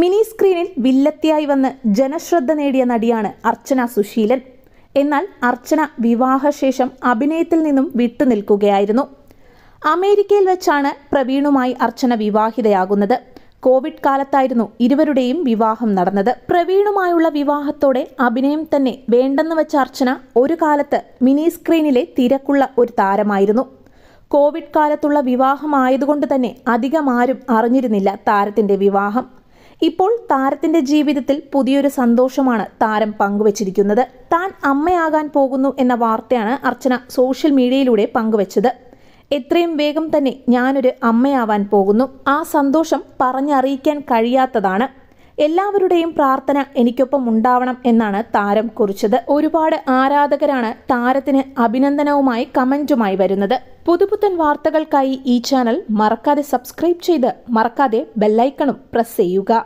mini സ്ക്രീനിൽ വില്ലത്തിയായി വന്ന് ജനശ്രദ്ധ നേടിയ നടിയാണ് അർച്ചന സുശീലൻ എന്നാൽ അർച്ചന വിവാഹശേഷം അഭിനയത്തിൽ നിന്നും വിട്ടുനിൽക്കുകയായിരുന്നു അമേരിക്കയിൽ വെച്ചാണ് പ്രവീണുമായി അർച്ചന വിവാഹിതയാകുന്നത് കോവിഡ് കാലത്തായിരുന്നു ഇരുവരുടെയും വിവാഹം നടന്നത് പ്രവീണുമായുള്ള വിവാഹത്തോടെ അഭിനയം തന്നെ വേണ്ടെന്ന് വെച്ച അർച്ചന ഒരു കാലത്ത് മിനി സ്ക്രീനിലെ തിരക്കുള്ള ഒരു താരമായിരുന്നു കോവിഡ് കാലത്തുള്ള വിവാഹമായതുകൊണ്ട് തന്നെ അധികം ആരും അറിഞ്ഞിരുന്നില്ല താരത്തിന്റെ വിവാഹം ഇപ്പോൾ താരത്തിന്റെ ജീവിതത്തിൽ പുതിയൊരു സന്തോഷമാണ് താരം പങ്കുവച്ചിരിക്കുന്നത് താൻ അമ്മയാകാൻ പോകുന്നു എന്ന വാർത്തയാണ് അർച്ചന സോഷ്യൽ മീഡിയയിലൂടെ പങ്കുവച്ചത് എത്രയും വേഗം തന്നെ ഞാനൊരു അമ്മയാവാൻ പോകുന്നു ആ സന്തോഷം പറഞ്ഞറിയിക്കാൻ കഴിയാത്തതാണ് എല്ലാവരുടെയും പ്രാർത്ഥന എനിക്കൊപ്പം ഉണ്ടാവണം എന്നാണ് താരം കുറിച്ചത് ഒരുപാട് ആരാധകരാണ് താരത്തിന് അഭിനന്ദനവുമായി കമന്റുമായി വരുന്നത് പുതുപുത്തൻ വാർത്തകൾക്കായി ഈ ചാനൽ മറക്കാതെ സബ്സ്ക്രൈബ് ചെയ്ത് മറക്കാതെ ബെല്ലൈക്കണും പ്രസ് ചെയ്യുക